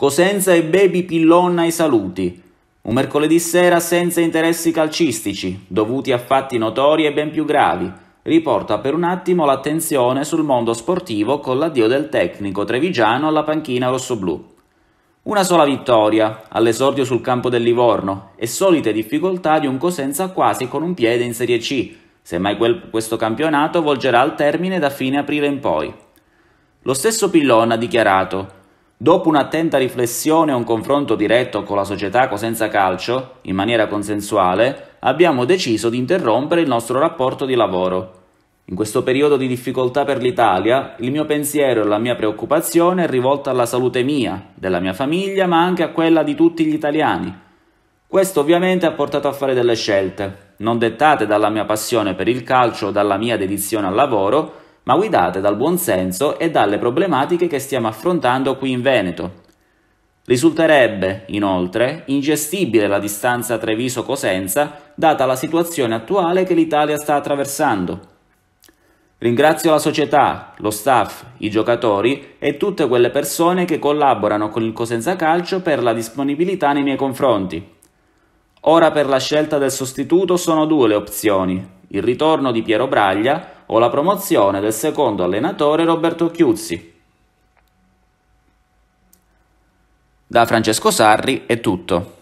Cosenza e Baby Pillon ai saluti. Un mercoledì sera senza interessi calcistici, dovuti a fatti notori e ben più gravi, riporta per un attimo l'attenzione sul mondo sportivo con l'addio del tecnico trevigiano alla panchina rossoblù. Una sola vittoria all'esordio sul campo del Livorno e solite difficoltà di un Cosenza quasi con un piede in Serie C, semmai quel, questo campionato volgerà al termine da fine aprile in poi. Lo stesso Pillon ha dichiarato Dopo un'attenta riflessione e un confronto diretto con la società Cosenza Calcio, in maniera consensuale, abbiamo deciso di interrompere il nostro rapporto di lavoro. In questo periodo di difficoltà per l'Italia, il mio pensiero e la mia preoccupazione è rivolta alla salute mia, della mia famiglia, ma anche a quella di tutti gli italiani. Questo ovviamente ha portato a fare delle scelte, non dettate dalla mia passione per il calcio o dalla mia dedizione al lavoro, ma guidate dal buonsenso e dalle problematiche che stiamo affrontando qui in Veneto. Risulterebbe, inoltre, ingestibile la distanza Treviso-Cosenza, data la situazione attuale che l'Italia sta attraversando. Ringrazio la società, lo staff, i giocatori e tutte quelle persone che collaborano con il Cosenza Calcio per la disponibilità nei miei confronti. Ora per la scelta del sostituto sono due le opzioni, il ritorno di Piero Braglia o la promozione del secondo allenatore Roberto Chiuzzi. Da Francesco Sarri è tutto.